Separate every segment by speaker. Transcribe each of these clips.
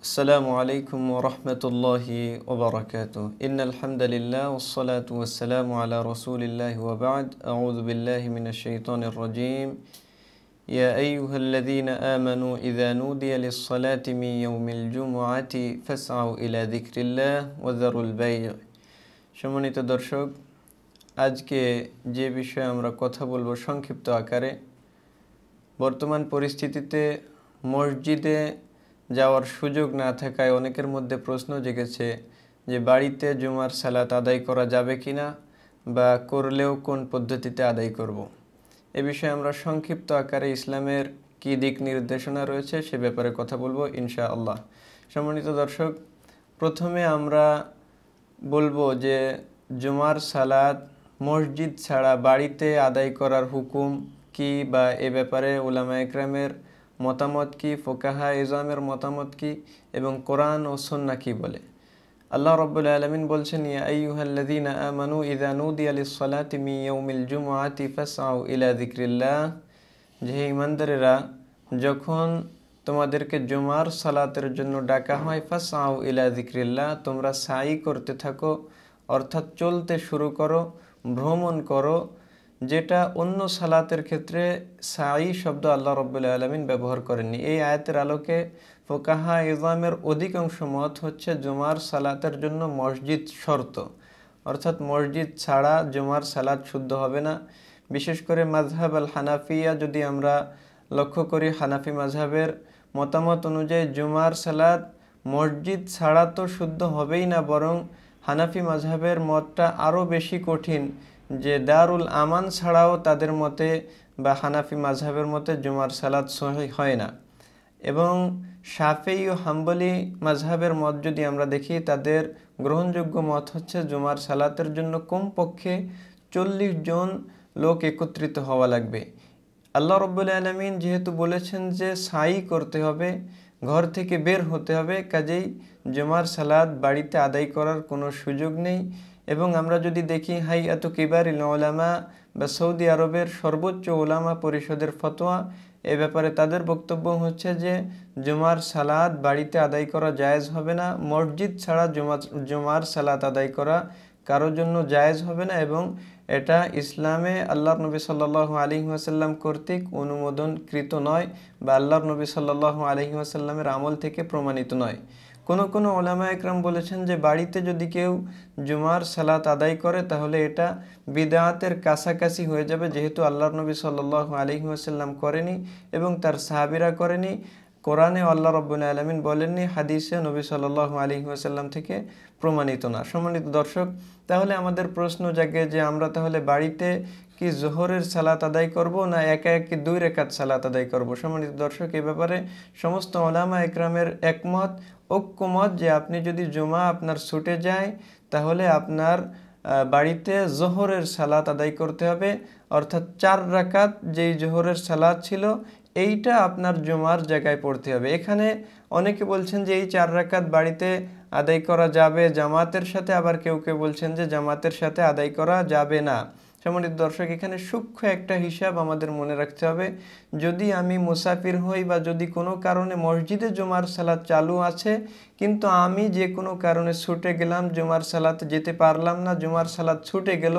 Speaker 1: السلام عليكم ورحمة الله وبركاته إن الحمد لله والصلاة والسلام على رسول الله وبعد أعوذ بالله من الشيطان الرجيم يا أيها الذين آمنوا إذا نودي للصلاة من يوم الجمعة فاسعوا إلى ذكر الله وذروا البيع সম্মানিত দর্শক আজকে যে বিষয়ে আমরা কথা বলবো সংক্ষিপ্ত আকারে বর্তমান পরিস্থিতিতে মসজিদে যাওয়ার সুযোগ না থাকায় অনেকের মধ্যে প্রশ্ন জেগেছে যে বাড়িতে জুমার সালাত আদায় করা যাবে কি না বা করলেও কোন পদ্ধতিতে আদায় করব। এ বিষয়ে আমরা সংক্ষিপ্ত আকারে ইসলামের কী দিক নির্দেশনা রয়েছে সে ব্যাপারে কথা বলবো ইনশা আল্লাহ সম্মানিত দর্শক প্রথমে আমরা বলবো যে জুমার সালাদ মসজিদ ছাড়া বাড়িতে আদায় করার হুকুম কি বা এ ব্যাপারে ওলামা একরামের মতামত কি ফোকাহা ইজামের মতামত কি এবং কোরআন ও সন্না কি বলে আল্লাহ রব্বুল আলমিন বলছেন আমানু যে ইমানদারেরা যখন তোমাদেরকে জুমার সালাতের জন্য ডাকা হয় ফাসাউ ইলা দিক্রিল্লাহ তোমরা সাই করতে থাকো অর্থাৎ চলতে শুরু করো ভ্রমণ করো যেটা অন্য সালাতের ক্ষেত্রে সাই শব্দ আল্লাহ রবুল্লা আলমিন ব্যবহার করেননি এই আয়াতের আলোকে ফোকাহা ইজামের অধিকাংশ মত হচ্ছে জুমার সালাতের জন্য মসজিদ শর্ত অর্থাৎ মসজিদ ছাড়া জুমার সালাত শুদ্ধ হবে না বিশেষ করে মাঝহাব আল হানাফিয়া যদি আমরা লক্ষ্য করি হানাফি মাঝহাবের মতামত অনুযায়ী জুমার সালাত মসজিদ ছাড়া তো শুদ্ধ হবেই না বরং হানাফি মাঝহাবের মতটা আরও বেশি কঠিন যে দারুল আমান ছাড়াও তাদের মতে বা হানাফি মাঝহের মতে জুমার সালাদ সহি হয় না এবং সাফেই ও হাম্বলি মাঝহের মত যদি আমরা দেখি তাদের গ্রহণযোগ্য মত হচ্ছে জুমার সালাতের জন্য কমপক্ষে চল্লিশ জন লোক একত্রিত হওয়া লাগবে আল্লাহ রব্বুল আলমিন যেহেতু বলেছেন যে সাই করতে হবে ঘর থেকে বের হতে হবে কাজেই জুমার সালাদ বাড়িতে আদায় করার কোনো সুযোগ নেই এবং আমরা যদি দেখি হাই এত কিবার ওলামা বা সৌদি আরবের সর্বোচ্চ ওলামা পরিষদের ফতোয়া এ ব্যাপারে তাদের বক্তব্য হচ্ছে যে জুমার সালাদ বাড়িতে আদায় করা জায়েজ হবে না মসজিদ ছাড়া জুমা জুমার সালাদ আদায় করা কারোর জন্য জায়েজ হবে না এবং এটা ইসলামে আল্লাহর নবী সাল্লাহ আসাল্লাম কর্তৃক অনুমোদনকৃত নয় বা আল্লাহ নবী সাল্লাহ আসাল্লামের আমল থেকে প্রমাণিত নয় কোনো কোনো ওলামা একরাম বলেছেন যে বাড়িতে যদি কেউ জুমার সালাত আদায় করে তাহলে এটা বিদায়াতের কাছাকাছি হয়ে যাবে যেহেতু আল্লাহ নবী সাল্লাহ আসাল্লাম করেনি এবং তার সাহাবিরা করেনি কোরআনে আল্লাহ রব্বুল আলমিন বলেননি হাদিসে নবী সাল্লাহ আলী আসাল্লাম থেকে প্রমাণিত না সম্মানিত দর্শক তাহলে আমাদের প্রশ্ন জাগে যে আমরা তাহলে বাড়িতে কি জোহরের সালাত আদায় করব না একা একই দুই রেখাত সালাত আদায় করব সম্মানিত দর্শক এ ব্যাপারে সমস্ত ওলামা একরামের একমত ঐক্যমত যে আপনি যদি জুমা আপনার ছুটে যায় তাহলে আপনার বাড়িতে জোহরের সালাত আদায় করতে হবে অর্থাৎ চার রাকাত যেই জোহরের সালাত ছিল এইটা আপনার জুমার জায়গায় পড়তে হবে এখানে অনেকে বলছেন যে এই চার রাকাত বাড়িতে আদায় করা যাবে জামাতের সাথে আবার কেউ কেউ বলছেন যে জামাতের সাথে আদায় করা যাবে না সম্মানিত দর্শক এখানে সূক্ষ্ম একটা হিসাব আমাদের মনে রাখতে হবে যদি আমি মুসাফির হই বা যদি কোনো কারণে মসজিদে জমার সালাত চালু আছে কিন্তু আমি যে কোনো কারণে ছুটে গেলাম জমার সালাত যেতে পারলাম না জমার সালাত ছুটে গেল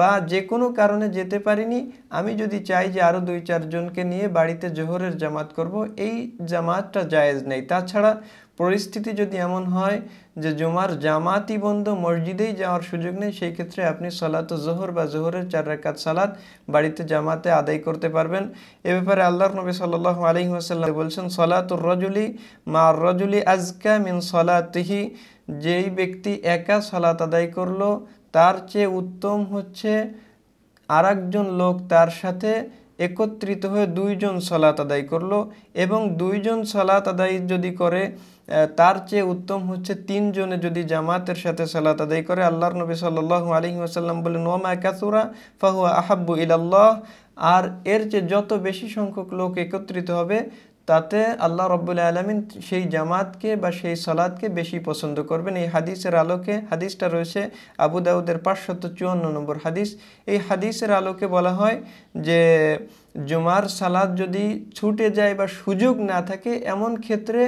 Speaker 1: বা যে কোনো কারণে যেতে পারিনি আমি যদি চাই যে আরও দুই চারজনকে নিয়ে বাড়িতে জোহরের জামাত করব এই জামাতটা জায়েজ নেই তাছাড়া পরিস্থিতি যদি এমন হয় যে জুমার জামাতই বন্ধ মসজিদেই যাওয়ার সুযোগ নেই সেই ক্ষেত্রে আপনি সালাত জোহর বা জোহরের চার রাকাত সালাত বাড়িতে জামাতে আদায় করতে পারবেন এ ব্যাপারে আল্লাহর নবী সাল আলী ওসাল্লাম বলছেন সলাতুর রজুলি মা রজুলি আজকা মিন সলাতহি যেই ব্যক্তি একা সালাত আদায় করলো তার চেয়ে উত্তম হচ্ছে আর লোক তার সাথে একত্রিত হয়ে দুইজন সলাত আদায় করলো এবং দুইজন সলাত আদায় যদি করে তার চেয়ে উত্তম হচ্ছে তিনজনে যদি জামাতের সাথে সালাত আদায় করে আল্লাহর নবী সাল্লু আলহি আসাল্লাম বলে নোমা কাসুরা ফাহুয়া আহাব্বু ইল্লাহ আর এর চেয়ে যত বেশি সংখ্যক লোক একত্রিত হবে তাতে আল্লাহ রব্বুল আলমিন সেই জামাতকে বা সেই সালাদকে বেশি পছন্দ করবেন এই হাদিসের আলোকে হাদিসটা রয়েছে আবু দাউদের পাঁচশত চুয়ান্ন নম্বর হাদিস এই হাদিসের আলোকে বলা হয় যে জুমার সালাদ যদি ছুটে যায় বা সুযোগ না থাকে এমন ক্ষেত্রে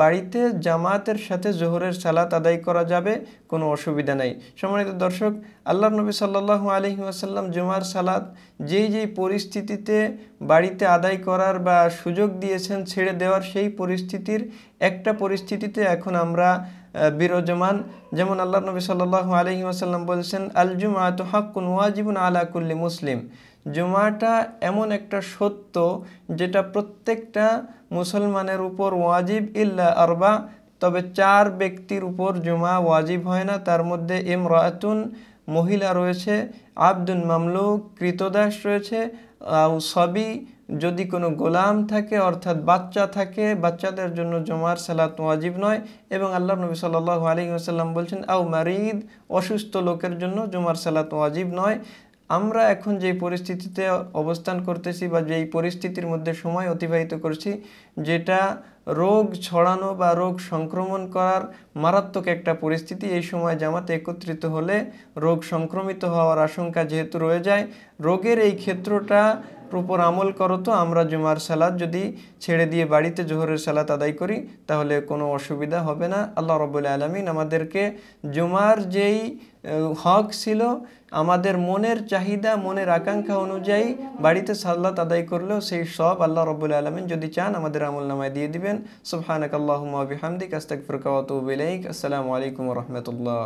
Speaker 1: বাড়িতে জামাতের সাথে জোহরের সালাত আদায় করা যাবে কোনো অসুবিধা নাই সম্মানিত দর্শক আল্লাহ নবী সাল্লাহু আলহি আসাল্লাম জুমার সালাত যেই যেই পরিস্থিতিতে বাড়িতে আদায় করার বা সুযোগ দিয়েছেন ছেড়ে দেওয়ার সেই পরিস্থিতির একটা পরিস্থিতিতে এখন আমরা বিরজমান যেমন আল্লাহ নবী সাল্লাহু আলহিম আসাল্লাম বলছেন আল জুমা তো হাক্কুন ওয়াজিবুন আলা কুল্লি মুসলিম জুমাটা এমন একটা সত্য যেটা প্রত্যেকটা মুসলমানের উপর ওয়াজিব ইল্লা আরবা তবে চার ব্যক্তির উপর জুমা ওয়াজিব হয় না তার মধ্যে এম রাতুন মহিলা রয়েছে আব্দুল মামলুক কৃতদাস রয়েছে সবই যদি কোনো গোলাম থাকে অর্থাৎ বাচ্চা থাকে বাচ্চাদের জন্য জমার সালাত ওয়াজিব নয় এবং আল্লাহ নবী সাল্লাহ আলী আসাল্লাম বলছেন আউ মারিদ অসুস্থ লোকের জন্য জমার সালাত ওয়াজিব নয় আমরা এখন যে পরিস্থিতিতে অবস্থান করতেছি বা যেই পরিস্থিতির মধ্যে সময় অতিবাহিত করছি যেটা রোগ ছড়ানো বা রোগ সংক্রমণ করার মারাত্মক একটা পরিস্থিতি এই সময় জামাতে একত্রিত হলে রোগ সংক্রমিত হওয়ার আশঙ্কা যেহেতু রয়ে যায় রোগের এই ক্ষেত্রটা উপর আমল করো তো আমরা জুমার সালাদ যদি ছেড়ে দিয়ে বাড়িতে জোহরের সালাত আদায় করি তাহলে কোনো অসুবিধা হবে না আল্লাহ রবুল্লা আলমিন আমাদেরকে জুমার যেই হক ছিল আমাদের মনের চাহিদা মনের আকাঙ্ক্ষা অনুযায়ী বাড়িতে সাল্লাত আদায় করলেও সেই সব আল্লাহ রবুল আলমিন যদি চান আমাদের আমল নামায় দিয়ে দিবেন সুফহানক আল্লাহ হামদিক আস্তাক ফিরকাত আসসালামু আলাইকুম রহমতুল্লাহ